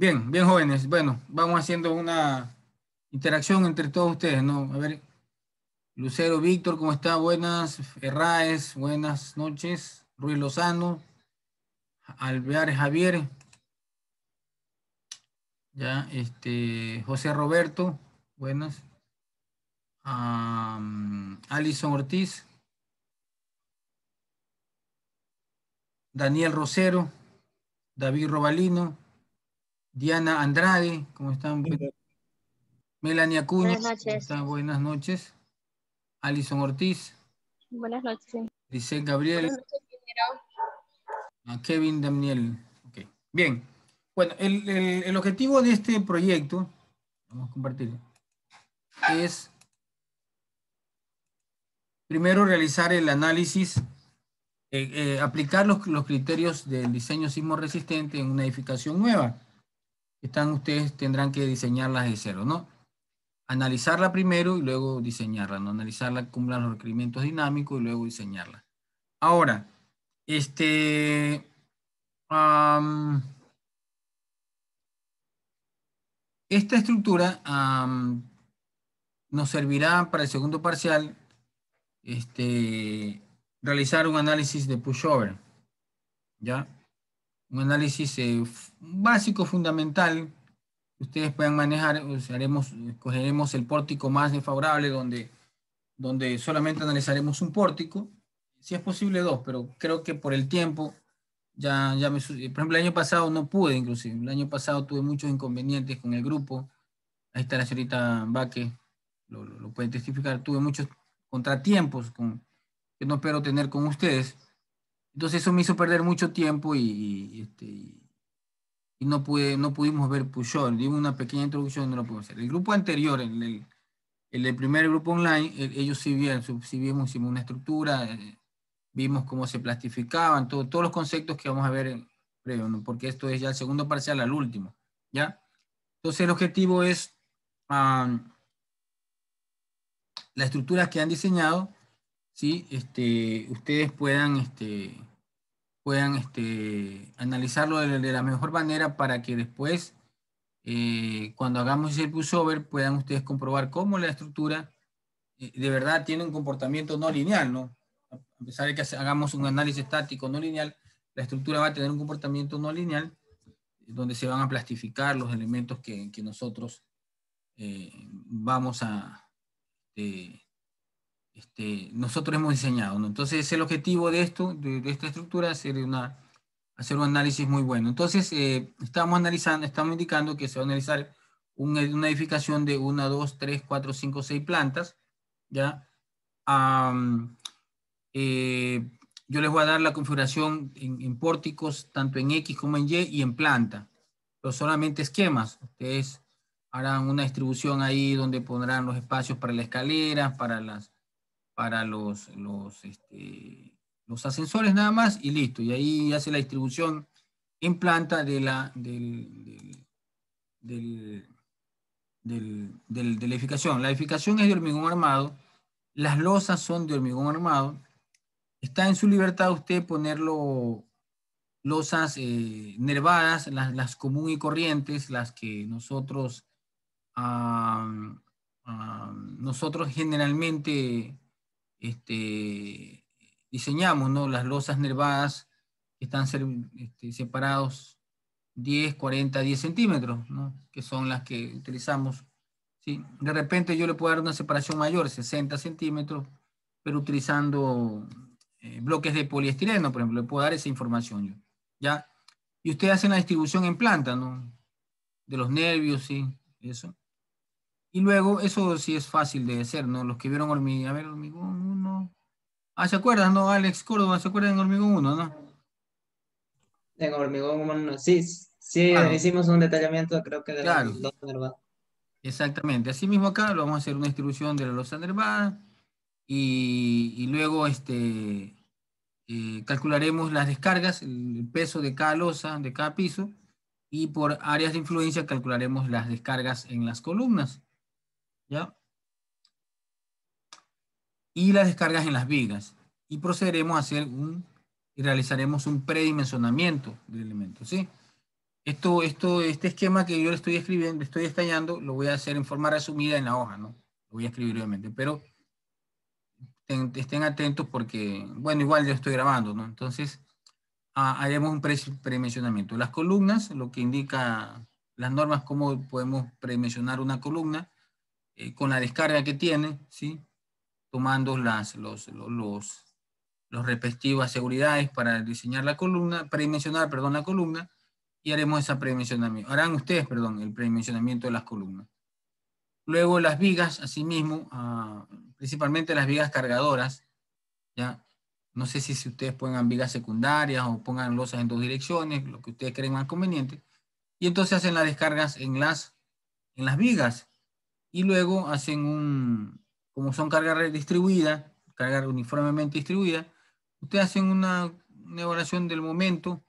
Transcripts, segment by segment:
Bien, bien jóvenes. Bueno, vamos haciendo una interacción entre todos ustedes, ¿no? A ver, Lucero, Víctor, ¿cómo está? Buenas. Ferraes, buenas noches. Ruiz Lozano, Alvear Javier. Ya, este, José Roberto, buenas. Alison Ortiz. Daniel Rosero, David Robalino. Diana Andrade, ¿cómo están? Melania Acuña. Buenas noches. ¿cómo Buenas noches. Alison Ortiz. Buenas noches. Dice Gabriel. Buenas noches, ah, Kevin Daniel. Bien. Bueno, el, objetivo de este proyecto, vamos a compartirlo, es primero realizar el análisis, eh, eh, aplicar los, los criterios del diseño sismo resistente en una edificación nueva están ustedes tendrán que diseñarlas de cero, ¿no? Analizarla primero y luego diseñarla, ¿no? Analizarla, cumplan los requerimientos dinámicos y luego diseñarla. Ahora, este... esta estructura nos servirá para el segundo parcial este, realizar un análisis de pushover. ¿Ya? un análisis eh, básico, fundamental, ustedes puedan manejar, haremos escogeremos el pórtico más desfavorable, donde, donde solamente analizaremos un pórtico, si es posible dos, pero creo que por el tiempo, ya, ya me, por ejemplo, el año pasado no pude, inclusive, el año pasado tuve muchos inconvenientes con el grupo, ahí está la señorita Baque, lo, pueden testificar, tuve muchos contratiempos con, que no espero tener con ustedes, entonces eso me hizo perder mucho tiempo y, este, no, pude, no pudimos ver Pujol. Digo una pequeña introducción y no lo puedo hacer. El grupo anterior, el, primer grupo online, ellos sí vieron, sí vimos, hicimos una estructura, eh, vimos cómo se plastificaban, todos los conceptos que vamos a ver porque esto es ya el segundo parcial al último. ¿ya? Entonces el objetivo es las estructuras que han diseñado, ¿sí? Este, ustedes puedan... Este, puedan este, analizarlo de, la mejor manera para que después, eh, cuando hagamos ese pushover, puedan ustedes comprobar cómo la estructura eh, de verdad tiene un comportamiento no lineal, ¿no? A pesar de que hagamos un análisis estático no lineal, la estructura va a tener un comportamiento no lineal, donde se van a plastificar los elementos que, nosotros eh, vamos a este, nosotros hemos diseñado. Entonces, el objetivo de esto, de, esta estructura, es hacer, una, hacer un análisis muy bueno. Entonces, eh, estamos analizando, estamos indicando que se va a analizar una edificación de una, dos, tres, cuatro, cinco, seis plantas. ¿ya? Eh, yo les voy a dar la configuración en, en, pórticos, tanto en X como en Y y en planta, pero solamente esquemas. Ustedes harán una distribución ahí donde pondrán los espacios para las escaleras, para las para los, este, los, ascensores nada más y listo. Y ahí hace la distribución en planta de la, de edificación. La edificación es de hormigón armado, las losas son de hormigón armado. Está en su libertad usted ponerlo losas eh, nervadas, las, común y corrientes, las que nosotros, nosotros generalmente este, diseñamos las losas nervadas que están ser, este, separados 10, 40, 10 centímetros, que son las que utilizamos. ¿sí? De repente yo le puedo dar una separación mayor, 60 centímetros, pero utilizando eh, bloques de poliestireno, por ejemplo, le puedo dar esa información yo. ¿ya? Y ustedes hacen la distribución en planta, ¿no? De los nervios, sí, eso. Y luego, eso sí es fácil de hacer, ¿no? Los que vieron hormigón, a ver, hormigón 1. Ah, ¿se acuerdan, no? Alex Córdoba, ¿se acuerdan de hormigón 1, no? En hormigón 1, sí, sí, hicimos un detallamiento, creo que de la losa nervada. Exactamente, así mismo acá lo vamos a hacer una distribución de la losa nervada y, luego este, eh, calcularemos las descargas, el peso de cada losa, de cada piso, y por áreas de influencia calcularemos las descargas en las columnas. Y las descargas en las vigas. Y procederemos a hacer un, y realizaremos un predimensionamiento del elemento, ¿sí? Esto, esto, este esquema que yo le estoy escribiendo, estoy estallando lo voy a hacer en forma resumida en la hoja, ¿no? Lo voy a escribir obviamente, pero estén atentos porque, bueno, igual yo estoy grabando, ¿no? Entonces, haremos un predimensionamiento. Las columnas, lo que indica las normas, cómo podemos predimensionar una columna, eh, con la descarga que tiene, ¿sí? tomando las, los, los, los, respectivas seguridades para diseñar la columna, predimensionar, perdón, la columna, y haremos esa predimensionamiento. Harán ustedes, perdón, el predimensionamiento de las columnas. Luego las vigas, asimismo, ah, principalmente las vigas cargadoras, ¿ya? No sé si, si ustedes pongan vigas secundarias o pongan losas en dos direcciones, lo que ustedes creen más conveniente. Y entonces hacen las descargas en las, en las vigas, y luego hacen un, como son cargas redistribuidas, cargas uniformemente distribuida, ustedes hacen una, evaluación del momento,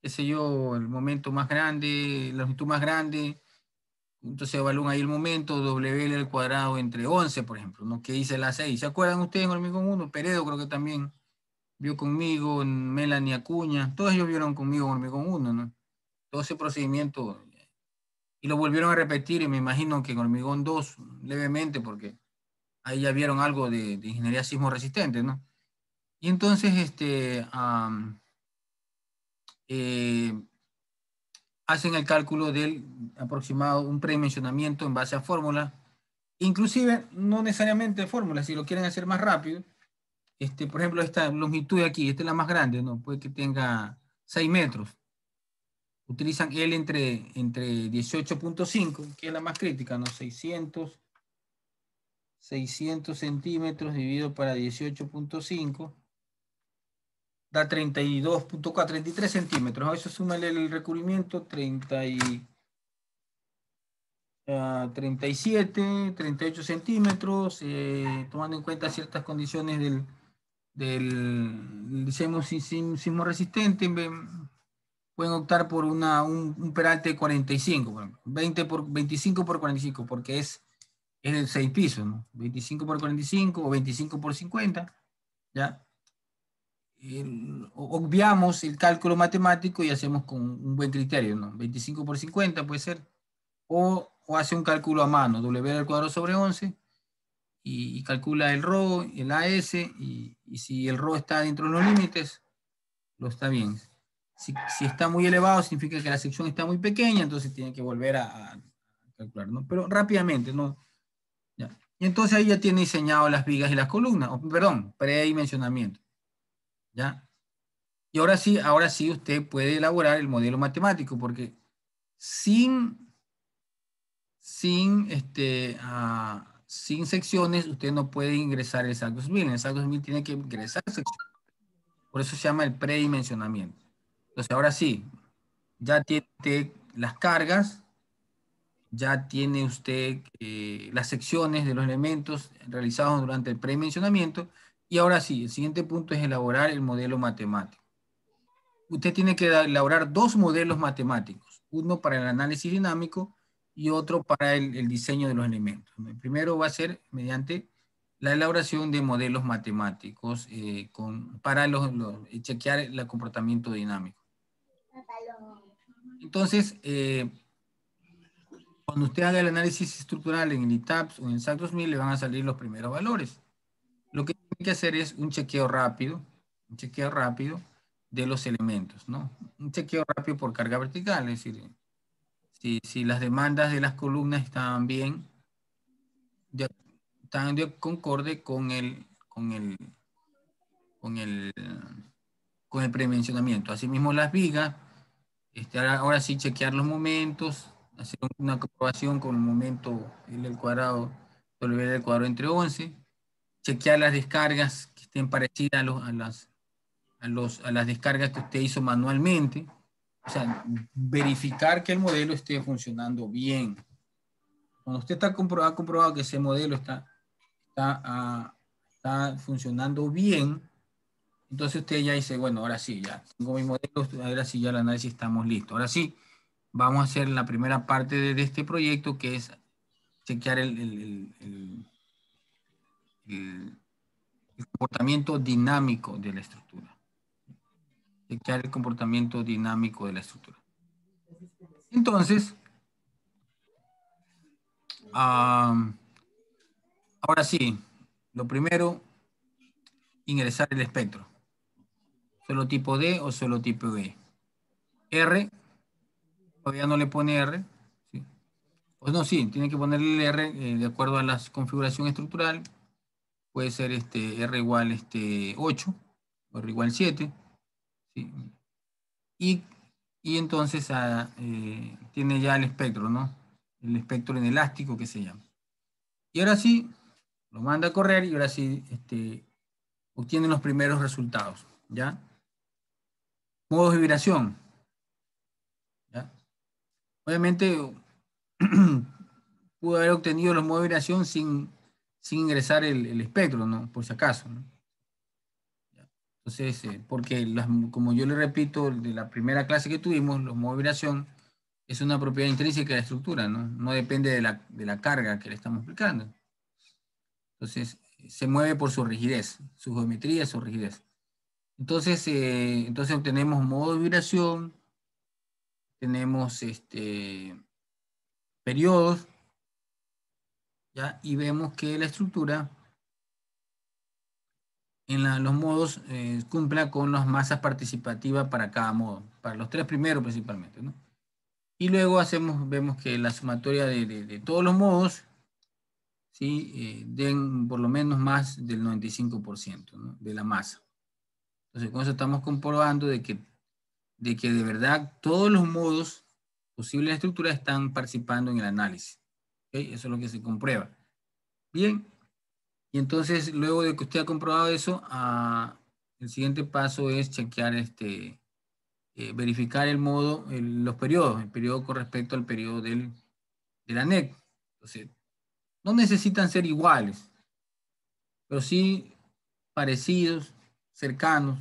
qué sé yo, el momento más grande, la longitud más grande, entonces evalúan ahí el momento, WL al cuadrado entre 11, por ejemplo, ¿no? que hice la 6. ¿Se acuerdan ustedes en Hormigón 1? Peredo creo que también vio conmigo, en Melanie Acuña, todos ellos vieron conmigo en Hormigón 1, ¿no? Todo ese procedimiento y lo volvieron a repetir y me imagino que en hormigón 2 levemente porque ahí ya vieron algo de, ingeniería sismo resistente, ¿no? Y entonces este, eh, hacen el cálculo del aproximado, un predimensionamiento en base a fórmulas, inclusive no necesariamente fórmulas, si lo quieren hacer más rápido, este, por ejemplo, esta longitud de aquí, esta es la más grande, ¿no? Puede que tenga 6 metros utilizan L entre, entre 18.5, que es la más crítica, ¿no? 600, 600 centímetros dividido para 18.5 da 32.4, 33 centímetros. A eso suma el recubrimiento, 30 37, 38 centímetros, eh, tomando en cuenta ciertas condiciones del, del, del sismo resistente, pueden optar por una, un, peralte de 45, 20 por, 25 por 45, porque es, en el 6 pisos, ¿no? 25 por 45 o 25 por 50, ¿ya? obviamos el cálculo matemático y hacemos con un buen criterio, ¿no? 25 por 50 puede ser, o, hace un cálculo a mano, W al cuadrado sobre 11, y, calcula el RO, el AS, y, y si el RO está dentro de los límites, lo está bien. Si, está muy elevado, significa que la sección está muy pequeña, entonces tiene que volver a, calcular, ¿no? Pero rápidamente, ¿no? Y entonces ahí ya tiene diseñado las vigas y las columnas, perdón, predimensionamiento. ¿Ya? Y ahora sí, ahora sí usted puede elaborar el modelo matemático, porque sin, sin, este, ah, sin secciones usted no puede ingresar el SAC 2000. El SAC 2000 tiene que ingresar secciones. Por eso se llama el predimensionamiento. Entonces ahora sí, ya tiene las cargas, ya tiene usted eh, las secciones de los elementos realizados durante el premencionamiento. Y ahora sí, el siguiente punto es elaborar el modelo matemático. Usted tiene que elaborar dos modelos matemáticos, uno para el análisis dinámico y otro para el, diseño de los elementos. El primero va a ser mediante la elaboración de modelos matemáticos eh, con, para los, eh, chequear el comportamiento dinámico. Entonces, eh, cuando usted haga el análisis estructural en el ITAPS o en SAC 2000, le van a salir los primeros valores. Lo que tiene que hacer es un chequeo rápido, un chequeo rápido de los elementos, ¿no? Un chequeo rápido por carga vertical, es decir, si, si las demandas de las columnas están bien, están de concorde con el, con el, con el, con el premencionamiento. Asimismo, las vigas este, ahora sí chequear los momentos, hacer una comprobación con el momento L al cuadrado, W al cuadrado entre 11, chequear las descargas que estén parecidas a, las, a, las descargas que usted hizo manualmente, o sea, verificar que el modelo esté funcionando bien. Cuando usted está ha comprobado que ese modelo está, está, ah, está funcionando bien, entonces usted ya dice, bueno, ahora sí, ya tengo mi modelo, ahora sí ya el análisis estamos listos. Ahora sí, vamos a hacer la primera parte de, este proyecto que es chequear el, comportamiento dinámico de la estructura. Chequear el comportamiento dinámico de la estructura. Entonces, ah, ahora sí, lo primero, ingresar el espectro solo tipo D o solo tipo E. R, todavía no le pone R. ¿sí? Pues no, sí, tiene que ponerle el R eh, de acuerdo a la configuración estructural. Puede ser este R igual este 8 o R igual 7. ¿sí? Y, y, entonces ah, eh, tiene ya el espectro, ¿no? El espectro en elástico que se llama. Y ahora sí, lo manda a correr y ahora sí este, obtienen los primeros resultados, ¿ya? modos de vibración. Obviamente pudo haber obtenido los modos de vibración sin, sin ingresar el, espectro, ¿no? Por si acaso, Entonces, eh, porque como yo le repito, de la primera clase que tuvimos, los modos de vibración es una propiedad intrínseca de la estructura, ¿no? No depende de la, de la carga que le estamos aplicando. Entonces, se mueve por su rigidez, su geometría, su rigidez. Entonces, eh, entonces tenemos modo de vibración, tenemos este, periodos, y vemos que la estructura en los modos eh, cumpla con las masas participativas para cada modo, para los tres primeros principalmente. Y luego hacemos, vemos que la sumatoria de, todos los modos ¿sí? Eh, den por lo menos más del 95% de la masa. Entonces, con eso estamos comprobando de que, de que de verdad todos los modos posibles de estructura están participando en el análisis. Eso es lo que se comprueba. Bien. Y entonces, luego de que usted ha comprobado eso, ah, el siguiente paso es chequear este, eh, verificar el modo, los periodos, el periodo con respecto al periodo del, de la NEC. Entonces, no necesitan ser iguales, pero sí parecidos, cercanos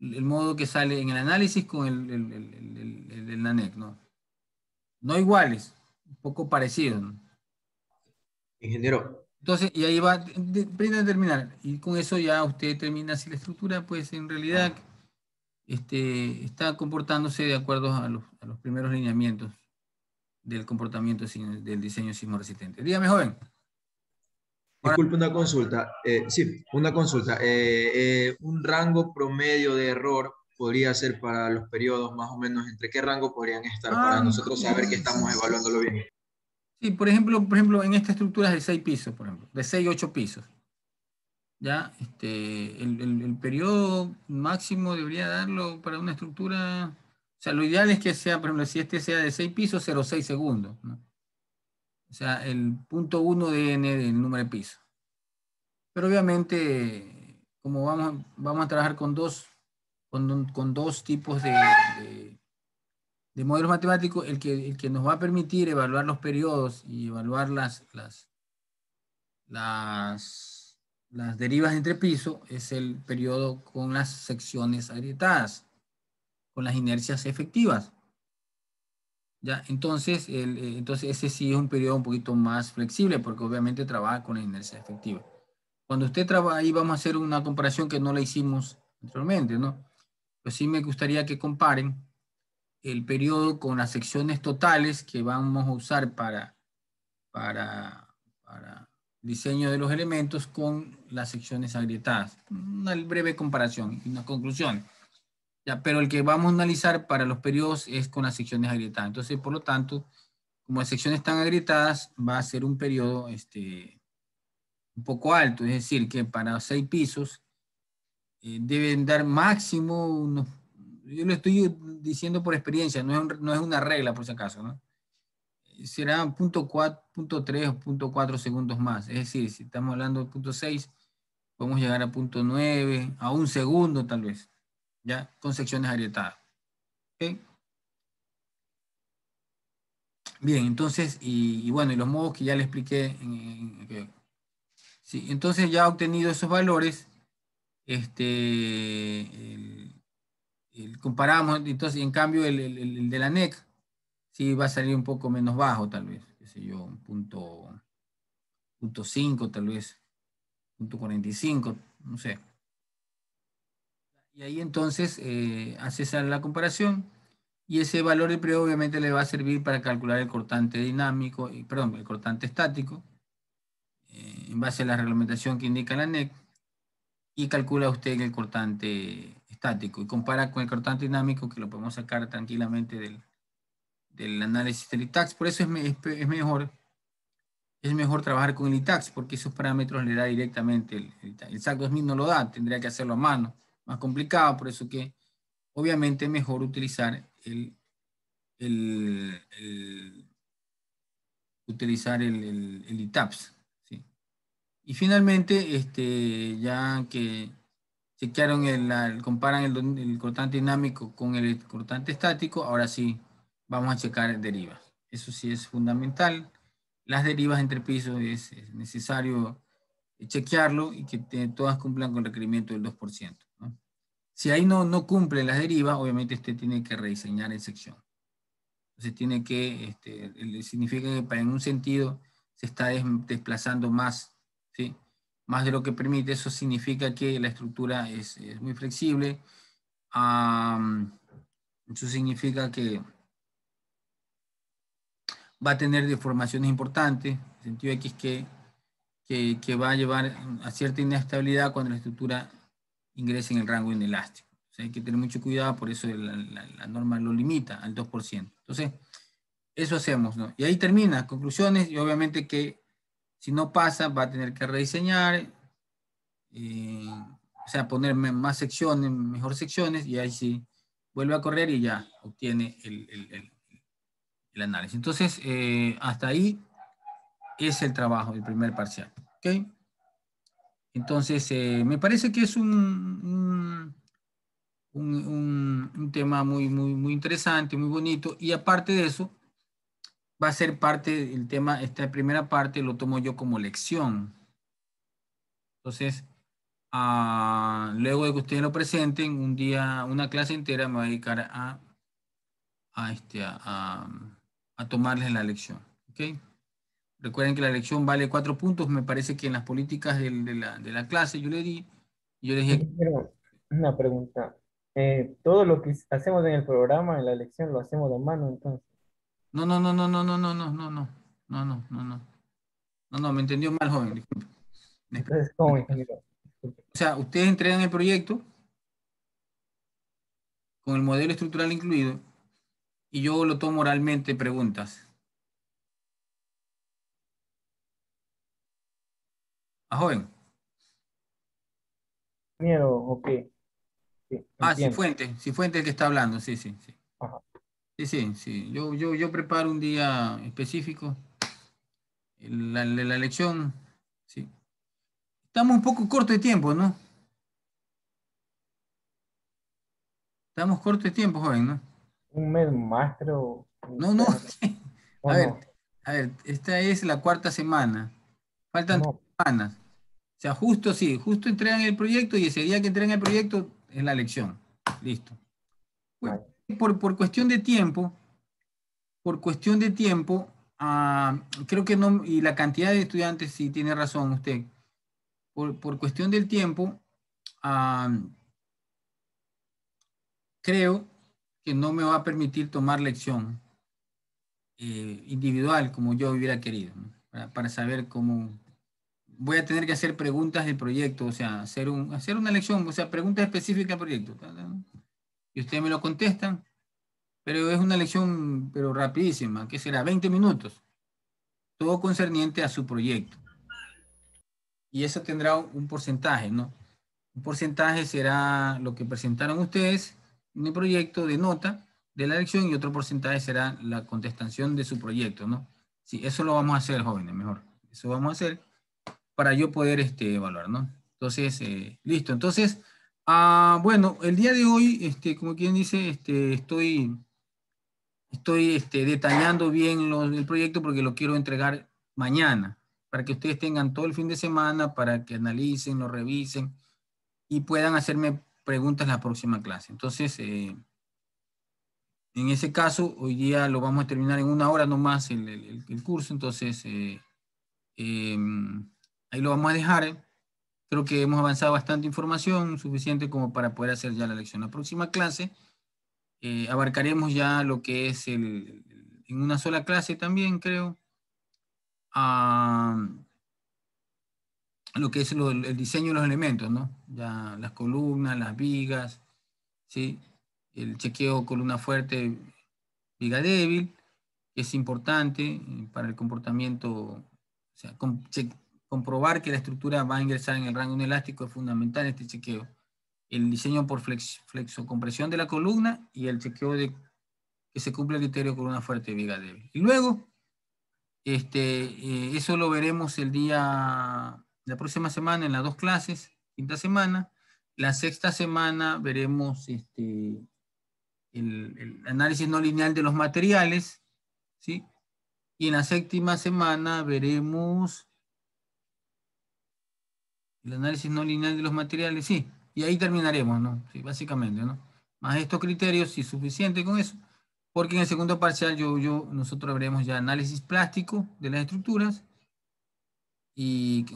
el modo que sale en el análisis con el, el, NANEC, ¿no? No iguales, un poco parecidos. Ingeniero. Entonces, y ahí va, prenda terminar, y con eso ya usted termina si la estructura, pues en realidad este, está comportándose de acuerdo a los, a los primeros lineamientos del comportamiento del diseño sismo resistente. Dígame, joven. Disculpe una consulta. Eh, sí, una consulta. Eh, eh, un rango promedio de error podría ser para los periodos más o menos entre qué rango podrían estar para ah, nosotros saber que estamos evaluándolo bien. Sí, por ejemplo, por ejemplo, en es de seis pisos, por ejemplo, de seis, ocho pisos. Ya, este, el, periodo máximo debería darlo para una estructura, o sea, lo ideal es que sea, por ejemplo, si este sea de seis pisos, 0,6 segundos, ¿no? O sea, el punto 1 de n del número de piso. Pero obviamente, como vamos, vamos a trabajar con dos, con, dos tipos de, de, modelos matemáticos, el que, el que nos va a permitir evaluar los periodos y evaluar las, las, las, las derivas entre piso es el periodo con las secciones agrietadas, con las inercias efectivas. ¿ya? Entonces, el, eh, entonces, ese sí es un periodo un poquito más flexible porque obviamente trabaja con la inercia efectiva. Cuando usted trabaja ahí, vamos a hacer una comparación que no la hicimos anteriormente, ¿no? Pero sí me gustaría que comparen el periodo con las secciones totales que vamos a usar para, para, para diseño de los elementos con las secciones agrietadas. Una breve comparación y una conclusión pero el que vamos a analizar para los periodos es con las secciones agrietadas. Entonces, por lo tanto, como las secciones están agrietadas, va a ser un periodo este, un poco alto. Es decir, que para seis pisos eh, deben dar máximo unos... Yo lo estoy diciendo por experiencia, no es, no es una regla por si acaso, ¿no? Serán punto 0.3 o 0.4 segundos más. Es decir, si estamos hablando de 0.6, podemos llegar a 0.9, a un segundo tal vez. ¿ya? Con secciones agrietadas. Bien, entonces, y, bueno, y los modos que ya le expliqué. Sí, entonces ya ha obtenido esos valores, este, comparamos, entonces, en cambio, el, de la NEC sí va a salir un poco menos bajo, tal vez, qué sé yo, un punto, punto 5, tal vez, punto 45, no sé. Y ahí entonces eh, hace esa la comparación y ese valor de pre obviamente le va a servir para calcular el cortante dinámico, y, perdón, el cortante estático, eh, en base a la reglamentación que indica la NEC, y calcula usted el cortante estático y compara con el cortante dinámico que lo podemos sacar tranquilamente del, del análisis del ITAX. Por eso es, es, mejor, es mejor trabajar con el ITAX porque esos parámetros le da directamente el, el, el SAC 2000 no lo da, tendría que hacerlo a mano más complicado, por eso que obviamente es mejor utilizar el, utilizar el, ITAPS. Y finalmente, este, ya que chequearon el, comparan el, cortante dinámico con el cortante estático, ahora sí vamos a checar derivas. Eso sí es fundamental. Las derivas entre pisos es, necesario chequearlo y que todas cumplan con el requerimiento del 2%. Si ahí no, no cumple las derivas, obviamente este tiene que rediseñar en sección. Entonces tiene que, este, significa que en un sentido se está desplazando más, ¿sí? más de lo que permite. Eso significa que la estructura es, es muy flexible. eso significa que va a tener deformaciones importantes, en el sentido X que, que, que va a llevar a cierta inestabilidad cuando la estructura ingresen en el rango inelástico. O sea, hay que tener mucho cuidado, por eso la, norma lo limita al 2%. Entonces, eso hacemos, ¿no? Y ahí termina, conclusiones, y obviamente que si no pasa, va a tener que rediseñar, eh, o sea, poner más secciones, mejor secciones, y ahí sí vuelve a correr y ya obtiene el, análisis. Entonces, eh, hasta ahí es el trabajo, el primer parcial. ¿Ok? Entonces, eh, me parece que es un, un, tema muy, interesante, muy bonito. Y aparte de eso, va a ser parte, del tema, esta primera parte lo tomo yo como lección. Entonces, ah, luego de que ustedes lo presenten, un día, una clase entera me voy a dedicar a, este, a, tomarles la lección. ¿okay? Recuerden que la elección vale cuatro puntos. Me parece que en las políticas de, la, de la, clase yo le di, yo le dije... una pregunta. todo lo que hacemos en el programa, en la elección, lo hacemos de mano entonces. No, no, no, no, no, no, no, no, no, no, no, no, no. No, no, me entendió mal, joven, disculpe. O sea, ustedes entregan el proyecto con el modelo estructural incluido y yo lo tomo oralmente preguntas. ¿A joven. Miedo, ok. Sí, ah, fuente el que está hablando, sí, sí, sí. Sí, sí, sí. Yo, yo, yo preparo un día específico. La, la, lección, sí. Estamos un poco corto de tiempo, ¿no? Estamos corto de tiempo, joven, ¿no? Un mes maestro. No, no. a ver, a ver, esta es la cuarta semana. Faltan semanas. O sea, justo sí, justo entregan el proyecto y ese día que entregan el proyecto es la lección. Listo. por, por, cuestión de tiempo, por cuestión de tiempo, ah, creo que no, y la cantidad de estudiantes, sí tiene razón usted, por, cuestión del tiempo, ah, creo que no me va a permitir tomar lección eh, individual como yo hubiera querido, para saber cómo, voy a tener que hacer preguntas del proyecto, o sea, hacer, un, hacer una lección, o sea, preguntas específicas al proyecto. Y ustedes me lo contestan, pero es una lección, pero rapidísima, que será 20 minutos. Todo concerniente a su proyecto. Y eso tendrá un porcentaje, ¿no? Un porcentaje será lo que presentaron ustedes en el proyecto de nota de la lección y otro porcentaje será la contestación de su proyecto, ¿no? Sí, eso lo vamos a hacer, jóvenes, mejor. Eso vamos a hacer para yo poder este, evaluar, ¿no? Entonces, eh, listo. Entonces, ah, bueno, el día de hoy, este, como quien dice, este, estoy, estoy este, detallando bien el proyecto porque lo quiero entregar mañana, para que ustedes tengan todo el fin de semana, para que analicen, lo revisen y puedan hacerme preguntas en la próxima clase. Entonces, eh, en ese caso, hoy día lo vamos a terminar en una hora nomás el, el, curso, entonces... Eh, em, Ahí lo vamos a dejar. ¿eh? Creo que hemos avanzado bastante información, suficiente como para poder hacer ya la lección. La próxima clase eh, abarcaremos ya lo que es el, en una sola clase también, creo, lo que es el diseño de los elementos, ¿no? Ya las columnas, las vigas, ¿sí? El chequeo columna fuerte, viga débil, que es importante eh, para el comportamiento, o sea, Comprobar que la estructura va a ingresar en el rango elástico es fundamental este chequeo. El diseño por flexo compresión de la columna y el chequeo de que se cumple el criterio con una fuerte viga débil. Y luego, este, eh, eso lo veremos el día, la próxima semana en las dos clases, quinta semana. La sexta semana veremos este, el, análisis no lineal de los materiales, ¿sí? Y en la séptima semana veremos el análisis no lineal de los materiales, sí, y ahí terminaremos, ¿no? Sí, básicamente, ¿no? Más estos criterios, sí, suficiente con eso, porque en el segundo parcial yo, yo, nosotros veremos ya análisis plástico de las estructuras y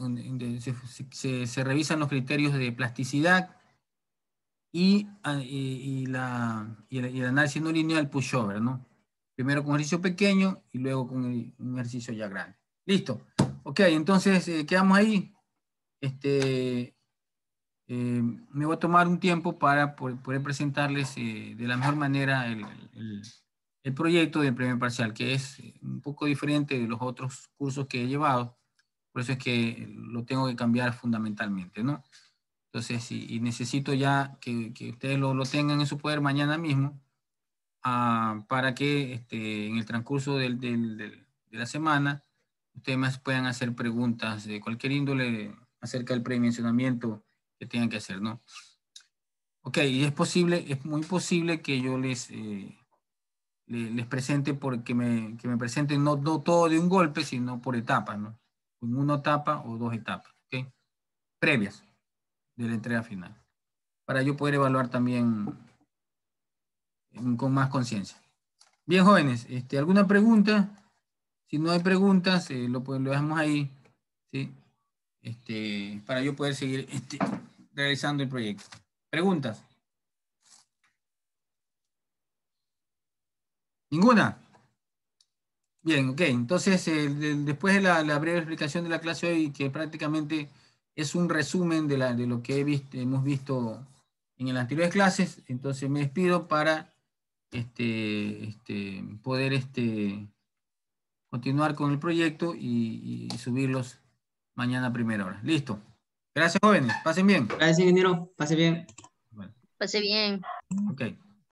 se, revisan los criterios de plasticidad y, ah, la, y el, análisis no lineal pushover, ¿no? Primero con ejercicio pequeño y luego con un ejercicio ya grande. Listo. Ok, entonces eh, quedamos ahí este, eh, me voy a tomar un tiempo para poder presentarles eh, de la mejor manera el, el, proyecto del premio parcial, que es eh, un poco diferente de los otros cursos que he llevado, por eso es que lo tengo que cambiar fundamentalmente, ¿no? Entonces, y, necesito ya que, ustedes lo, lo, tengan en su poder mañana mismo, ah, para que este, en el transcurso de la semana ustedes más puedan hacer preguntas de cualquier índole acerca del predimensionamiento que tengan que hacer, ¿no? Ok, y es posible, es muy posible que yo les, eh, les, presente, porque me, que me presenten no, no, todo de un golpe, sino por etapas, ¿no? En una etapa o dos etapas, ¿ok? Previas de la entrega final, para yo poder evaluar también con más conciencia. Bien, jóvenes, este, ¿alguna pregunta? Si no hay preguntas, eh, lo, pues, lo dejamos ahí, ¿sí? este, para yo poder seguir este, realizando el proyecto. ¿Preguntas? ¿Ninguna? Bien, ok. Entonces, eh, después de la, breve explicación de la clase hoy, que prácticamente es un resumen de, lo que he hemos visto en las anteriores clases, entonces me despido para este, este, poder este, continuar con el proyecto y, y subirlos mañana a primera hora. Listo. Gracias, jóvenes. Pasen bien. Gracias, ingeniero. Pase bien. Bueno. Pase bien. Ok.